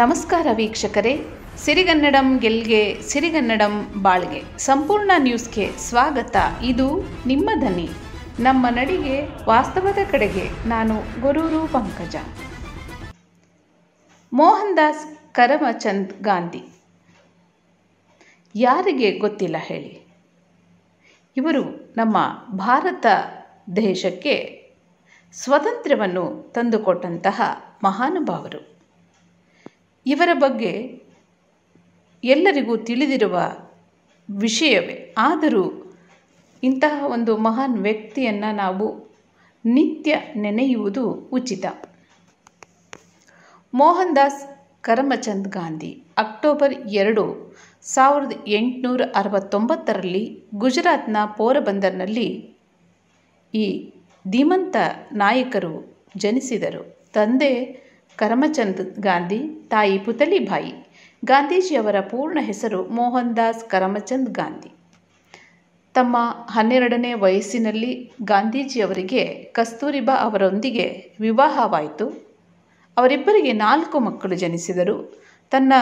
ನಮಸ್ಕಾರ ವೀಕ್ಷಕರೇ ಸಿರಿಗನ್ನಡಂ ಗೆಲ್ಗೆ ಸಿರಿಗನ್ನಡಂ ಬಾಳ್ಗೆ ಸಂಪೂರ್ಣ ನ್ಯೂಸ್ಗೆ ಸ್ವಾಗತ ಇದು ನಿಮ್ಮ ಧನಿ ನಮ್ಮ ನಡಿಗೆ ವಾಸ್ತವದ ಕಡೆಗೆ ನಾನು ಗುರೂರು ಪಂಕಜ ಮೋಹನ್ ದಾಸ್ ಕರಮಚಂದ್ ಗಾಂಧಿ ಯಾರಿಗೆ ಗೊತ್ತಿಲ್ಲ ಹೇಳಿ ಇವರು ನಮ್ಮ ಭಾರತ ದೇಶಕ್ಕೆ ಸ್ವತಂತ್ರವನ್ನು ತಂದುಕೊಟ್ಟಂತಹ ಮಹಾನುಭಾವರು ಇವರ ಬಗ್ಗೆ ಎಲ್ಲರಿಗೂ ತಿಳಿದಿರುವ ವಿಷಯವೇ ಆದರೂ ಇಂತಹ ಒಂದು ಮಹಾನ್ ವ್ಯಕ್ತಿಯನ್ನು ನಾವು ನಿತ್ಯ ನೆನೆಯುವುದು ಉಚಿತ ಮೋಹನ್ ದಾಸ್ ಕರಮಚಂದ್ ಗಾಂಧಿ ಅಕ್ಟೋಬರ್ ಎರಡು ಸಾವಿರದ ಎಂಟುನೂರ ಅರವತ್ತೊಂಬತ್ತರಲ್ಲಿ ಗುಜರಾತ್ನ ಪೋರಬಂದರ್ನಲ್ಲಿ ಈ ಧೀಮಂತ ನಾಯಕರು ಜನಿಸಿದರು ತಂದೆ ಕರಮಚಂದ್ ಗಾಂಧಿ ತಾಯಿ ಪುತಲಿಬಾಯಿ ಗಾಂಧೀಜಿಯವರ ಪೂರ್ಣ ಹೆಸರು ಮೋಹನ್ ದಾಸ್ ಕರಮಚಂದ್ ಗಾಂಧಿ ತಮ್ಮ ಹನ್ನೆರಡನೇ ವಯಸ್ಸಿನಲ್ಲಿ ಗಾಂಧೀಜಿಯವರಿಗೆ ಕಸ್ತೂರಿಬಾ ಅವರೊಂದಿಗೆ ವಿವಾಹವಾಯಿತು ಅವರಿಬ್ಬರಿಗೆ ನಾಲ್ಕು ಮಕ್ಕಳು ಜನಿಸಿದರು ತನ್ನ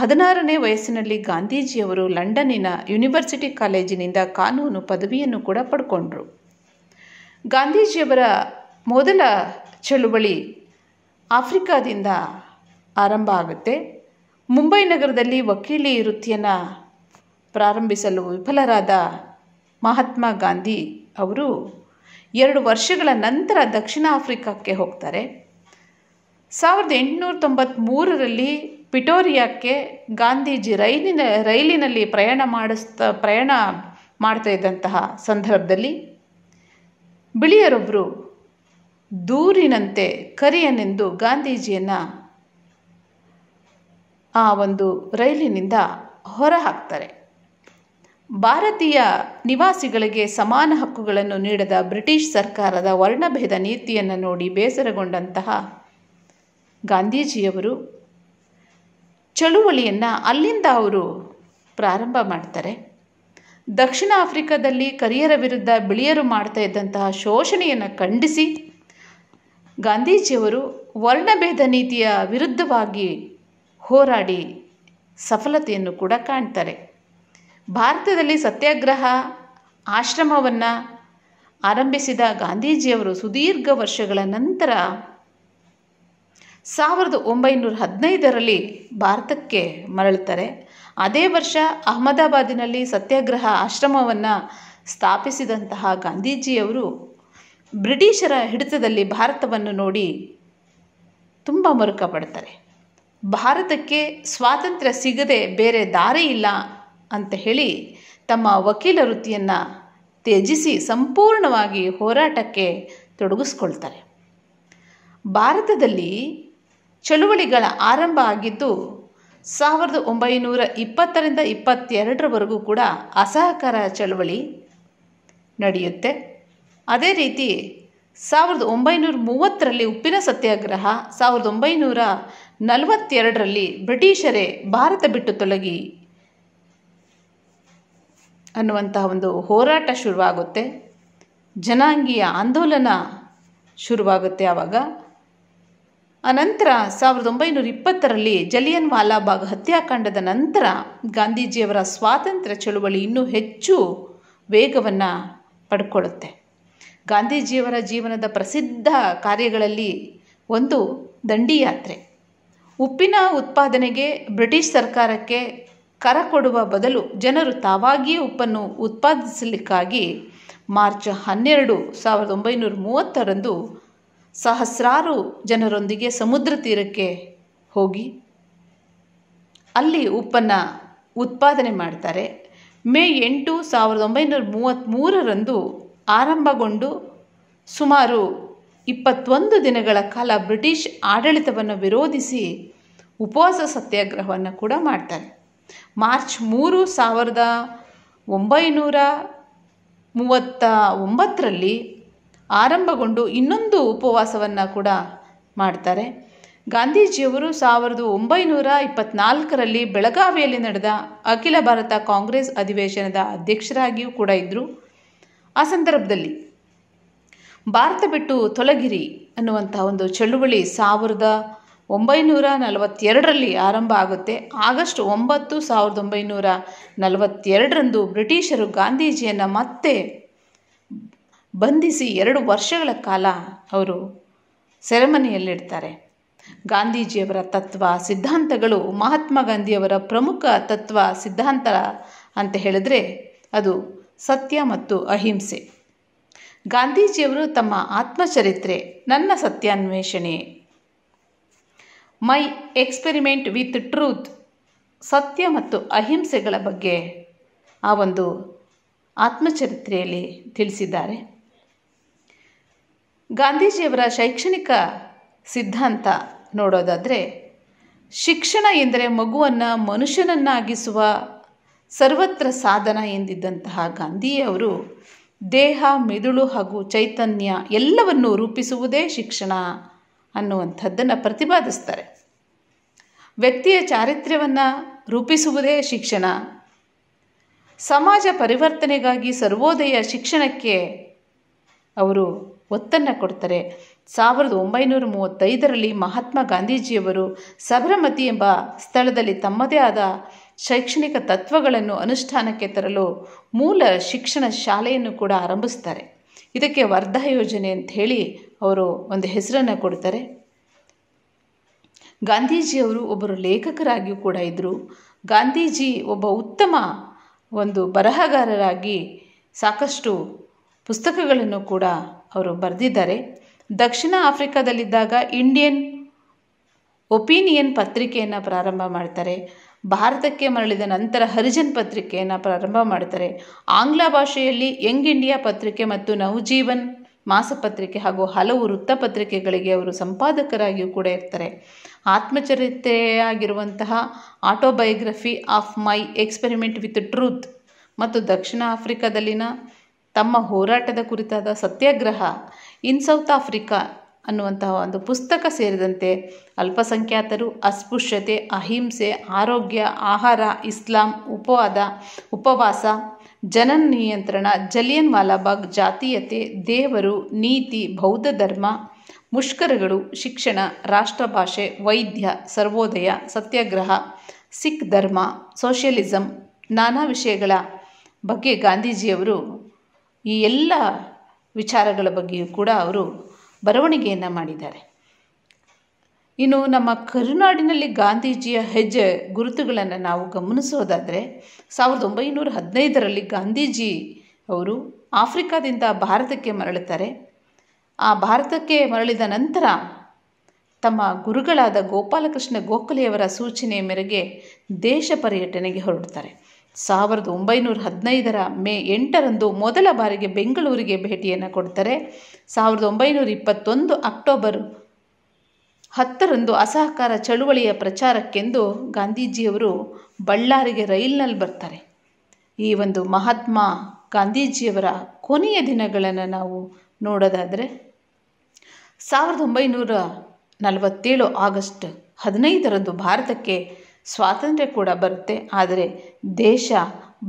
ಹದಿನಾರನೇ ವಯಸ್ಸಿನಲ್ಲಿ ಗಾಂಧೀಜಿಯವರು ಲಂಡನ್ನಿನ ಯೂನಿವರ್ಸಿಟಿ ಕಾಲೇಜಿನಿಂದ ಕಾನೂನು ಪದವಿಯನ್ನು ಕೂಡ ಪಡ್ಕೊಂಡ್ರು ಗಾಂಧೀಜಿಯವರ ಮೊದಲ ಚಳುವಳಿ ಆಫ್ರಿಕಾದಿಂದ ಆರಂಭ ಆಗುತ್ತೆ ಮುಂಬೈ ನಗರದಲ್ಲಿ ವಕೀಲಿ ವೃತ್ತಿಯನ್ನು ಪ್ರಾರಂಭಿಸಲು ವಿಫಲರಾದ ಮಹಾತ್ಮ ಗಾಂಧಿ ಅವರು ಎರಡು ವರ್ಷಗಳ ನಂತರ ದಕ್ಷಿಣ ಆಫ್ರಿಕಾಕ್ಕೆ ಹೋಗ್ತಾರೆ ಸಾವಿರದ ಎಂಟುನೂರ ತೊಂಬತ್ತ್ಮೂರರಲ್ಲಿ ಪಿಟೋರಿಯಾಕ್ಕೆ ಗಾಂಧೀಜಿ ರೈಲಿನ ರೈಲಿನಲ್ಲಿ ಪ್ರಯಾಣ ಮಾಡಿಸ್ತಾ ಪ್ರಯಾಣ ಮಾಡ್ತಾ ಇದ್ದಂತಹ ಸಂದರ್ಭದಲ್ಲಿ ಬಿಳಿಯರೊಬ್ಬರು ದೂರಿನಂತೆ ಕರಿಯನೆಂದು ಗಾಂಧೀಜಿಯನ್ನು ಆ ಒಂದು ರೈಲಿನಿಂದ ಹೊರಹಾಕ್ತಾರೆ ಭಾರತೀಯ ನಿವಾಸಿಗಳಿಗೆ ಸಮಾನ ಹಕ್ಕುಗಳನ್ನು ನೀಡದ ಬ್ರಿಟಿಷ್ ಸರ್ಕಾರದ ವರ್ಣಭೇದ ನೀತಿಯನ್ನು ನೋಡಿ ಬೇಸರಗೊಂಡಂತಹ ಗಾಂಧೀಜಿಯವರು ಚಳುವಳಿಯನ್ನು ಅಲ್ಲಿಂದ ಅವರು ಪ್ರಾರಂಭ ಮಾಡ್ತಾರೆ ದಕ್ಷಿಣ ಆಫ್ರಿಕಾದಲ್ಲಿ ಕರಿಯರ ವಿರುದ್ಧ ಬಿಳಿಯರು ಮಾಡ್ತಾ ಇದ್ದಂತಹ ಶೋಷಣೆಯನ್ನು ಖಂಡಿಸಿ ಗಾಂಧೀಜಿಯವರು ವರ್ಣಭೇದ ನೀತಿಯ ವಿರುದ್ಧವಾಗಿ ಹೋರಾಡಿ ಸಫಲತೆಯನ್ನು ಕೂಡ ಕಾಣ್ತಾರೆ ಭಾರತದಲ್ಲಿ ಸತ್ಯಾಗ್ರಹ ಆಶ್ರಮವನ್ನು ಆರಂಭಿಸಿದ ಗಾಂಧೀಜಿಯವರು ಸುದೀರ್ಘ ವರ್ಷಗಳ ನಂತರ ಸಾವಿರದ ಒಂಬೈನೂರ ಹದಿನೈದರಲ್ಲಿ ಭಾರತಕ್ಕೆ ಮರಳುತ್ತಾರೆ ಅದೇ ವರ್ಷ ಅಹಮದಾಬಾದಿನಲ್ಲಿ ಸತ್ಯಾಗ್ರಹ ಆಶ್ರಮವನ್ನು ಸ್ಥಾಪಿಸಿದಂತಹ ಗಾಂಧೀಜಿಯವರು ಬ್ರಿಟಿಷರ ಹಿಡಿತದಲ್ಲಿ ಭಾರತವನ್ನು ನೋಡಿ ತುಂಬ ಮರುಕ ಪಡ್ತಾರೆ ಭಾರತಕ್ಕೆ ಸ್ವಾತಂತ್ರ್ಯ ಸಿಗದೆ ಬೇರೆ ದಾರಿ ಇಲ್ಲ ಅಂತ ಹೇಳಿ ತಮ್ಮ ವಕೀಲ ವೃತ್ತಿಯನ್ನು ತ್ಯಜಿಸಿ ಸಂಪೂರ್ಣವಾಗಿ ಹೋರಾಟಕ್ಕೆ ತೊಡಗಿಸ್ಕೊಳ್ತಾರೆ ಭಾರತದಲ್ಲಿ ಚಳುವಳಿಗಳ ಆರಂಭ ಆಗಿದ್ದು ಸಾವಿರದ ಒಂಬೈನೂರ ಇಪ್ಪತ್ತರಿಂದ ಇಪ್ಪತ್ತೆರಡರವರೆಗೂ ಕೂಡ ಅಸಹಕಾರ ಚಳುವಳಿ ನಡೆಯುತ್ತೆ ಅದೇ ರೀತಿ ಸಾವಿರದ ಒಂಬೈನೂರ ಮೂವತ್ತರಲ್ಲಿ ಉಪ್ಪಿನ ಸತ್ಯಾಗ್ರಹ ಸಾವಿರದ ಒಂಬೈನೂರ ನಲವತ್ತೆರಡರಲ್ಲಿ ಬ್ರಿಟಿಷರೇ ಭಾರತ ಬಿಟ್ಟು ತೊಲಗಿ ಅನ್ನುವಂತಹ ಒಂದು ಹೋರಾಟ ಶುರುವಾಗುತ್ತೆ ಜನಾಂಗೀಯ ಆಂದೋಲನ ಶುರುವಾಗುತ್ತೆ ಆವಾಗ ಅನಂತರ ಸಾವಿರದ ಒಂಬೈನೂರ ಇಪ್ಪತ್ತರಲ್ಲಿ ಜಲಿಯನ್ ವಾಲಾಬಾಗ್ ಹತ್ಯಾಕಾಂಡದ ನಂತರ ಗಾಂಧೀಜಿಯವರ ಸ್ವಾತಂತ್ರ್ಯ ಚಳುವಳಿ ಇನ್ನೂ ಹೆಚ್ಚು ವೇಗವನ್ನು ಪಡ್ಕೊಳ್ಳುತ್ತೆ ಗಾಂಧೀಜಿಯವರ ಜೀವನದ ಪ್ರಸಿದ್ಧ ಕಾರ್ಯಗಳಲ್ಲಿ ಒಂದು ದಂಡಿಯಾತ್ರೆ ಉಪ್ಪಿನ ಉತ್ಪಾದನೆಗೆ ಬ್ರಿಟಿಷ್ ಸರ್ಕಾರಕ್ಕೆ ಕರ ಕೊಡುವ ಬದಲು ಜನರು ತಾವಾಗಿಯೇ ಉಪ್ಪನ್ನು ಉತ್ಪಾದಿಸಲಿಕ್ಕಾಗಿ ಮಾರ್ಚ್ ಹನ್ನೆರಡು ಸಾವಿರದ ಒಂಬೈನೂರ ಮೂವತ್ತರಂದು ಸಹಸ್ರಾರು ಜನರೊಂದಿಗೆ ಸಮುದ್ರ ತೀರಕ್ಕೆ ಹೋಗಿ ಅಲ್ಲಿ ಉಪ್ಪನ್ನು ಉತ್ಪಾದನೆ ಮಾಡ್ತಾರೆ ಮೇ ಎಂಟು ಸಾವಿರದ ಒಂಬೈನೂರ ಮೂವತ್ತ್ಮೂರರಂದು ಆರಂಭಗೊಂಡು ಸುಮಾರು ಇಪ್ಪತ್ತೊಂದು ದಿನಗಳ ಕಾಲ ಬ್ರಿಟಿಷ್ ಆಡಳಿತವನ್ನು ವಿರೋಧಿಸಿ ಉಪವಾಸ ಸತ್ಯಾಗ್ರಹವನ್ನು ಕೂಡ ಮಾಡ್ತಾರೆ ಮಾರ್ಚ್ ಮೂರು ಸಾವಿರದ ಒಂಬೈನೂರ ಮೂವತ್ತ ಒಂಬತ್ತರಲ್ಲಿ ಆರಂಭಗೊಂಡು ಇನ್ನೊಂದು ಉಪವಾಸವನ್ನು ಕೂಡ ಮಾಡ್ತಾರೆ ಗಾಂಧೀಜಿಯವರು ಸಾವಿರದ ಒಂಬೈನೂರ ಇಪ್ಪತ್ನಾಲ್ಕರಲ್ಲಿ ಬೆಳಗಾವಿಯಲ್ಲಿ ನಡೆದ ಅಖಿಲ ಭಾರತ ಕಾಂಗ್ರೆಸ್ ಅಧಿವೇಶನದ ಅಧ್ಯಕ್ಷರಾಗಿಯೂ ಕೂಡ ಇದ್ದರು ಆ ಸಂದರ್ಭದಲ್ಲಿ ಭಾರತ ಬಿಟ್ಟು ತೊಲಗಿರಿ ಅನ್ನುವಂಥ ಒಂದು ಚಳುವಳಿ ಸಾವಿರದ ಒಂಬೈನೂರ ನಲವತ್ತೆರಡರಲ್ಲಿ ಆರಂಭ ಆಗುತ್ತೆ ಆಗಸ್ಟ್ ಒಂಬತ್ತು ಸಾವಿರದ ಒಂಬೈನೂರ ನಲವತ್ತೆರಡರಂದು ಬ್ರಿಟಿಷರು ಗಾಂಧೀಜಿಯನ್ನು ಮತ್ತೆ ಬಂಧಿಸಿ ಎರಡು ವರ್ಷಗಳ ಕಾಲ ಅವರು ಸೆರೆಮನೆಯಲ್ಲಿಡ್ತಾರೆ ಗಾಂಧೀಜಿಯವರ ತತ್ವ ಸಿದ್ಧಾಂತಗಳು ಮಹಾತ್ಮ ಗಾಂಧಿಯವರ ಪ್ರಮುಖ ತತ್ವ ಸಿದ್ಧಾಂತ ಅಂತ ಹೇಳಿದ್ರೆ ಅದು ಸತ್ಯ ಮತ್ತು ಅಹಿಂಸೆ ಗಾಂಧೀಜಿಯವರು ತಮ್ಮ ಆತ್ಮಚರಿತ್ರೆ ನನ್ನ ಸತ್ಯಾನ್ವೇಷಣೆ ಮೈ ಎಕ್ಸ್ಪೆರಿಮೆಂಟ್ ವಿತ್ ಟ್ರೂತ್ ಸತ್ಯ ಮತ್ತು ಅಹಿಂಸೆಗಳ ಬಗ್ಗೆ ಆ ಒಂದು ಆತ್ಮಚರಿತ್ರೆಯಲ್ಲಿ ತಿಳಿಸಿದ್ದಾರೆ ಗಾಂಧೀಜಿಯವರ ಶೈಕ್ಷಣಿಕ ಸಿದ್ಧಾಂತ ನೋಡೋದಾದರೆ ಶಿಕ್ಷಣ ಎಂದರೆ ಮಗುವನ್ನು ಮನುಷ್ಯನನ್ನಾಗಿಸುವ ಸರ್ವತ್ರ ಸಾಧನ ಎಂದಿದ್ದಂತಹ ಗಾಂಧಿಯವರು ದೇಹ ಮೆದುಳು ಹಾಗೂ ಚೈತನ್ಯ ಎಲ್ಲವನ್ನು ರೂಪಿಸುವುದೇ ಶಿಕ್ಷಣ ಅನ್ನುವಂಥದ್ದನ್ನು ಪ್ರತಿಪಾದಿಸ್ತಾರೆ ವ್ಯಕ್ತಿಯ ಚಾರಿತ್ರ್ಯವನ್ನು ರೂಪಿಸುವುದೇ ಶಿಕ್ಷಣ ಸಮಾಜ ಪರಿವರ್ತನೆಗಾಗಿ ಸರ್ವೋದಯ ಶಿಕ್ಷಣಕ್ಕೆ ಅವರು ಒತ್ತನ್ನು ಕೊಡ್ತಾರೆ ಸಾವಿರದ ಒಂಬೈನೂರ ಮೂವತ್ತೈದರಲ್ಲಿ ಮಹಾತ್ಮ ಗಾಂಧೀಜಿಯವರು ಸಬರಮತಿ ಎಂಬ ಸ್ಥಳದಲ್ಲಿ ತಮ್ಮದೇ ಆದ ಶೈಕ್ಷಣಿಕ ತತ್ವಗಳನ್ನು ಅನುಷ್ಠಾನಕ್ಕೆ ತರಲು ಮೂಲ ಶಿಕ್ಷಣ ಶಾಲೆಯನ್ನು ಕೂಡ ಆರಂಭಿಸ್ತಾರೆ ಇದಕ್ಕೆ ವರ್ಧಾ ಯೋಜನೆ ಅಂತ ಹೇಳಿ ಅವರು ಒಂದು ಹೆಸರನ್ನು ಕೊಡ್ತಾರೆ ಗಾಂಧೀಜಿಯವರು ಒಬ್ಬರು ಲೇಖಕರಾಗಿಯೂ ಕೂಡ ಇದ್ದರು ಗಾಂಧೀಜಿ ಒಬ್ಬ ಉತ್ತಮ ಒಂದು ಬರಹಗಾರರಾಗಿ ಸಾಕಷ್ಟು ಪುಸ್ತಕಗಳನ್ನು ಕೂಡ ಅವರು ಬರೆದಿದ್ದಾರೆ ದಕ್ಷಿಣ ಆಫ್ರಿಕಾದಲ್ಲಿದ್ದಾಗ ಇಂಡಿಯನ್ ಒಪಿನಿಯನ್ ಪತ್ರಿಕೆಯನ್ನು ಪ್ರಾರಂಭ ಮಾಡ್ತಾರೆ ಭಾರತಕ್ಕೆ ಮರಳಿದ ನಂತರ ಹರಿಜನ್ ಪತ್ರಿಕೆಯನ್ನು ಪ್ರಾರಂಭ ಮಾಡ್ತಾರೆ ಆಂಗ್ಲ ಭಾಷೆಯಲ್ಲಿ ಯಂಗ್ ಇಂಡಿಯಾ ಪತ್ರಿಕೆ ಮತ್ತು ನವಜೀವನ್ ಮಾಸಪತ್ರಿಕೆ ಹಾಗೂ ಹಲವು ವೃತ್ತಪತ್ರಿಕೆಗಳಿಗೆ ಅವರು ಸಂಪಾದಕರಾಗಿಯೂ ಕೂಡ ಇರ್ತಾರೆ ಆತ್ಮಚರಿತ್ರೆಯಾಗಿರುವಂತಹ autobiography of my experiment with truth ಮತ್ತು ದಕ್ಷಿಣ ಆಫ್ರಿಕಾದಲ್ಲಿನ ತಮ್ಮ ಹೋರಾಟದ ಕುರಿತಾದ ಸತ್ಯಾಗ್ರಹ ಇನ್ ಸೌತ್ ಆಫ್ರಿಕಾ ಅನ್ನುವಂತಹ ಒಂದು ಪುಸ್ತಕ ಸೇರಿದಂತೆ ಅಲ್ಪಸಂಖ್ಯಾತರು ಅಸ್ಪೃಶ್ಯತೆ ಅಹಿಂಸೆ ಆರೋಗ್ಯ ಆಹಾರ ಇಸ್ಲಾಂ ಉಪವಾದ ಉಪವಾಸ ಜನನ ನಿಯಂತ್ರಣ ಜಲಿಯನ್ ವಾಲಾಬಾಗ್ ಜಾತೀಯತೆ ದೇವರು ನೀತಿ ಬೌದ್ಧ ಧರ್ಮ ಮುಷ್ಕರಗಳು ಶಿಕ್ಷಣ ರಾಷ್ಟ್ರಭಾಷೆ ವೈದ್ಯ ಸರ್ವೋದಯ ಸತ್ಯಾಗ್ರಹ ಸಿಖ್ ಧರ್ಮ ಸೋಷಿಯಲಿಸಂ ನಾನಾ ವಿಷಯಗಳ ಬಗ್ಗೆ ಗಾಂಧೀಜಿಯವರು ಈ ಎಲ್ಲ ವಿಚಾರಗಳ ಬಗ್ಗೆಯೂ ಕೂಡ ಅವರು ಬರವಣಿಗೆಯನ್ನು ಮಾಡಿದ್ದಾರೆ ಇನ್ನು ನಮ್ಮ ಕರುನಾಡಿನಲ್ಲಿ ಗಾಂಧೀಜಿಯ ಹೆಜ್ಜೆ ಗುರುತುಗಳನ್ನು ನಾವು ಗಮನಿಸೋದಾದರೆ ಸಾವಿರದ ಒಂಬೈನೂರ ಹದಿನೈದರಲ್ಲಿ ಗಾಂಧೀಜಿ ಅವರು ಆಫ್ರಿಕಾದಿಂದ ಭಾರತಕ್ಕೆ ಮರಳುತ್ತಾರೆ ಆ ಭಾರತಕ್ಕೆ ಮರಳಿದ ನಂತರ ತಮ್ಮ ಗುರುಗಳಾದ ಗೋಪಾಲಕೃಷ್ಣ ಗೋಖಲೆಯವರ ಸೂಚನೆಯ ಮೇರೆಗೆ ದೇಶ ಪರ್ಯಟನೆಗೆ ಹೊರಡ್ತಾರೆ ಸಾವಿರದ ಒಂಬೈನೂರ ಹದಿನೈದರ ಮೇ ಎಂಟರಂದು ಮೊದಲ ಬಾರಿಗೆ ಬೆಂಗಳೂರಿಗೆ ಭೇಟಿಯನ್ನು ಕೊಡ್ತಾರೆ ಸಾವಿರದ ಒಂಬೈನೂರ ಇಪ್ಪತ್ತೊಂದು ಅಕ್ಟೋಬರ್ ಹತ್ತರಂದು ಅಸಹಕಾರ ಚಳುವಳಿಯ ಪ್ರಚಾರಕ್ಕೆಂದು ಗಾಂಧೀಜಿಯವರು ಬಳ್ಳಾರಿಗೆ ರೈಲಿನಲ್ಲಿ ಬರ್ತಾರೆ ಈ ಒಂದು ಮಹಾತ್ಮ ಗಾಂಧೀಜಿಯವರ ಕೊನೆಯ ದಿನಗಳನ್ನು ನಾವು ನೋಡೋದಾದರೆ ಸಾವಿರದ ಒಂಬೈನೂರ ನಲವತ್ತೇಳು ಆಗಸ್ಟ್ ಹದಿನೈದರಂದು ಭಾರತಕ್ಕೆ ಸ್ವಾತಂತ್ರ್ಯ ಕೂಡ ಬರುತ್ತೆ ಆದರೆ ದೇಶ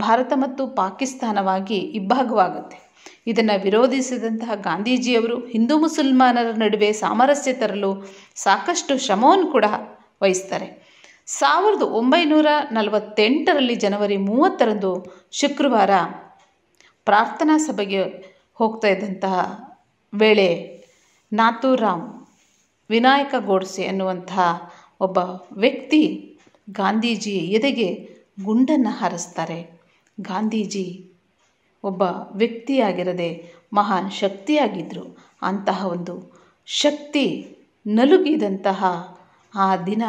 ಭಾರತ ಮತ್ತು ಪಾಕಿಸ್ತಾನವಾಗಿ ಇಬ್ಬಾಗವಾಗುತ್ತೆ ಇದನ್ನು ವಿರೋಧಿಸಿದಂತಹ ಗಾಂಧೀಜಿಯವರು ಹಿಂದೂ ಮುಸಲ್ಮಾನರ ನಡುವೆ ಸಾಮರಸ್ಯ ತರಲು ಸಾಕಷ್ಟು ಶ್ರಮವನ್ನು ಕೂಡ ವಹಿಸ್ತಾರೆ ಸಾವಿರದ ಒಂಬೈನೂರ ನಲವತ್ತೆಂಟರಲ್ಲಿ ಜನವರಿ ಮೂವತ್ತರಂದು ಶುಕ್ರವಾರ ಪ್ರಾರ್ಥನಾ ಸಭೆಗೆ ಹೋಗ್ತಾ ಇದ್ದಂತಹ ವೇಳೆ ನಾಥೂರಾಮ್ ವಿನಾಯಕ ಗೋಡ್ಸೆ ಅನ್ನುವಂತಹ ಒಬ್ಬ ವ್ಯಕ್ತಿ ಗಾಂಧೀಜಿ ಎದೆಗೆ ಗುಂಡನ್ನು ಹಾರಿಸ್ತಾರೆ ಗಾಂಧೀಜಿ ಒಬ್ಬ ವ್ಯಕ್ತಿಯಾಗಿರದೆ ಮಹಾನ್ ಶಕ್ತಿಯಾಗಿದ್ದರು ಅಂತಹ ಒಂದು ಶಕ್ತಿ ನಲುಗಿದಂತಹ ಆ ದಿನ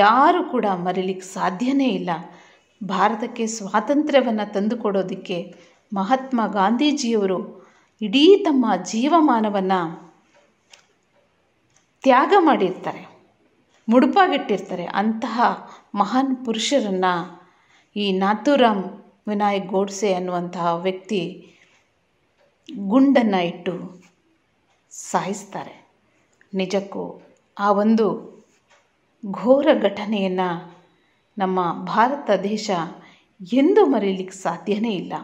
ಯಾರು ಕೂಡ ಮರಿಲಿಕ್ಕೆ ಸಾಧ್ಯವೇ ಇಲ್ಲ ಭಾರತಕ್ಕೆ ಸ್ವಾತಂತ್ರ್ಯವನ್ನು ತಂದುಕೊಡೋದಕ್ಕೆ ಮಹಾತ್ಮ ಗಾಂಧೀಜಿಯವರು ಇಡೀ ತಮ್ಮ ಜೀವಮಾನವನ್ನು ತ್ಯಾಗ ಮಾಡಿರ್ತಾರೆ ಮುಡುಪಾಗಿಟ್ಟಿರ್ತಾರೆ ಅಂತಹ ಮಹಾನ್ ಪುರುಷರನ್ನು ಈ ನಾಥೂರಾಮ್ ವಿನಾಯಕ್ ಗೋಡ್ಸೆ ಅನ್ನುವಂತಹ ವ್ಯಕ್ತಿ ಗುಂಡನ್ನು ಇಟ್ಟು ಸಾಯಿಸ್ತಾರೆ ನಿಜಕ್ಕೂ ಆ ಒಂದು ಘೋರ ಘಟನೆಯನ್ನು ನಮ್ಮ ಭಾರತ ದೇಶ ಎಂದೂ ಮರೀಲಿಕ್ಕೆ ಸಾಧ್ಯವೇ ಇಲ್ಲ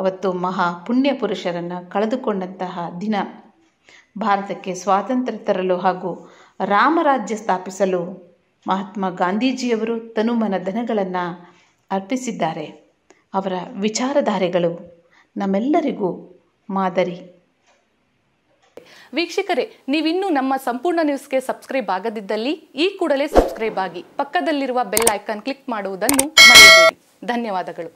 ಅವತ್ತು ಮಹಾ ಪುಣ್ಯ ಪುರುಷರನ್ನು ಕಳೆದುಕೊಂಡಂತಹ ದಿನ ಭಾರತಕ್ಕೆ ಸ್ವಾತಂತ್ರ್ಯ ತರಲು ಹಾಗೂ ರಾಮರಾಜ್ಯ ಸ್ಥಾಪಿಸಲು ಮಹಾತ್ಮ ಗಾಂಧೀಜಿಯವರು ಧನಗಳನ್ನು ಅರ್ಪಿಸಿದ್ದಾರೆ ಅವರ ವಿಚಾರಧಾರೆಗಳು ನಮ್ಮೆಲ್ಲರಿಗೂ ಮಾದರಿ ವೀಕ್ಷಕರೇ ನೀವಿನ್ನೂ ನಮ್ಮ ಸಂಪೂರ್ಣ ನ್ಯೂಸ್ಗೆ ಸಬ್ಸ್ಕ್ರೈಬ್ ಆಗದಿದ್ದಲ್ಲಿ ಈ ಕೂಡಲೇ ಸಬ್ಸ್ಕ್ರೈಬ್ ಆಗಿ ಪಕ್ಕದಲ್ಲಿರುವ ಬೆಲ್ ಐಕಾನ್ ಕ್ಲಿಕ್ ಮಾಡುವುದನ್ನು ಮರೆಯಬೇಡಿ ಧನ್ಯವಾದಗಳು